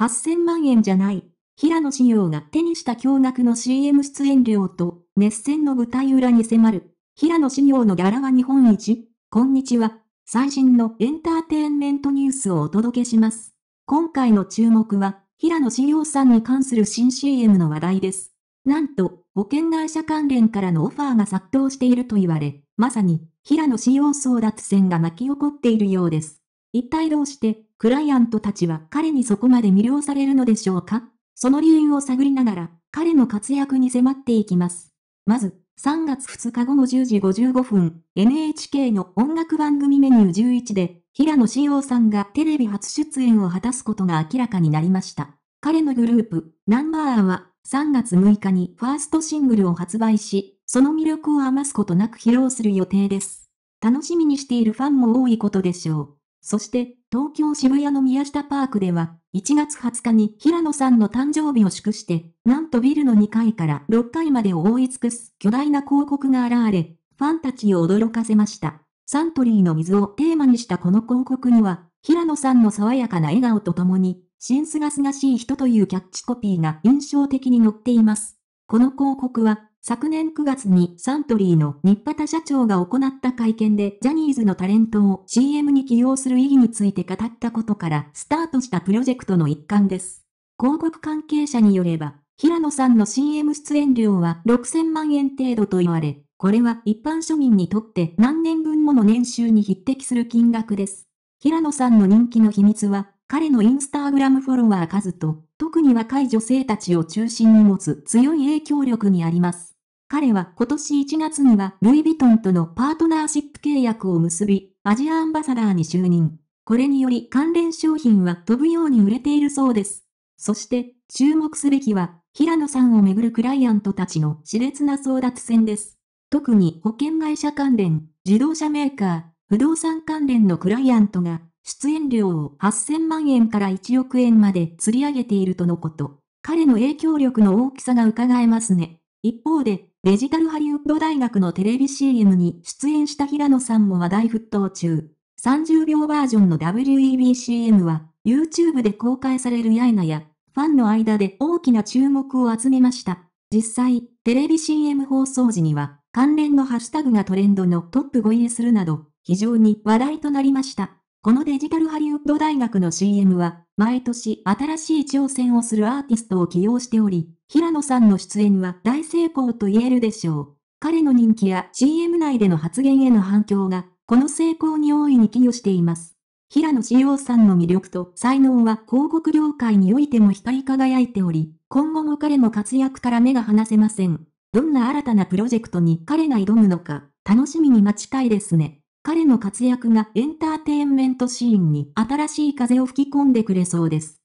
8000万円じゃない。平野紫耀が手にした驚愕の CM 出演料と、熱戦の舞台裏に迫る。平野紫耀のギャラは日本一こんにちは。最新のエンターテインメントニュースをお届けします。今回の注目は、平野紫耀さんに関する新 CM の話題です。なんと、保険会社関連からのオファーが殺到していると言われ、まさに、平野紫耀争奪戦が巻き起こっているようです。一体どうして、クライアントたちは彼にそこまで魅了されるのでしょうかその理由を探りながら、彼の活躍に迫っていきます。まず、3月2日午後10時55分、NHK の音楽番組メニュー11で、平野志耀さんがテレビ初出演を果たすことが明らかになりました。彼のグループ、ナンバーアは、3月6日にファーストシングルを発売し、その魅力を余すことなく披露する予定です。楽しみにしているファンも多いことでしょう。そして、東京渋谷の宮下パークでは、1月20日に平野さんの誕生日を祝して、なんとビルの2階から6階までを覆い尽くす巨大な広告が現れ、ファンたちを驚かせました。サントリーの水をテーマにしたこの広告には、平野さんの爽やかな笑顔とともに、新すがすがしい人というキャッチコピーが印象的に載っています。この広告は、昨年9月にサントリーの新畑社長が行った会見でジャニーズのタレントを CM に起用する意義について語ったことからスタートしたプロジェクトの一環です。広告関係者によれば、平野さんの CM 出演料は6000万円程度と言われ、これは一般庶民にとって何年分もの年収に匹敵する金額です。平野さんの人気の秘密は、彼のインスタグラムフォロワー数と特に若い女性たちを中心に持つ強い影響力にあります。彼は今年1月にはルイ・ヴィトンとのパートナーシップ契約を結び、アジアアンバサダーに就任。これにより関連商品は飛ぶように売れているそうです。そして注目すべきは、平野さんをめぐるクライアントたちの熾烈な争奪戦です。特に保険会社関連、自動車メーカー、不動産関連のクライアントが出演料を8000万円から1億円まで釣り上げているとのこと。彼の影響力の大きさが伺えますね。一方で、デジタルハリウッド大学のテレビ CM に出演した平野さんも話題沸騰中。30秒バージョンの WEBCM は、YouTube で公開されるやいなや、ファンの間で大きな注目を集めました。実際、テレビ CM 放送時には、関連のハッシュタグがトレンドのトップ5入りするなど、非常に話題となりました。このデジタルハリウッド大学の CM は、毎年新しい挑戦をするアーティストを起用しており、平野さんの出演は大成功と言えるでしょう。彼の人気や CM 内での発言への反響が、この成功に大いに寄与しています。平野志陽さんの魅力と才能は広告業界においても光り輝いており、今後も彼の活躍から目が離せません。どんな新たなプロジェクトに彼が挑むのか、楽しみに待ちたいですね。彼の活躍がエンターメントシーンに新しい風を吹き込んでくれそうです。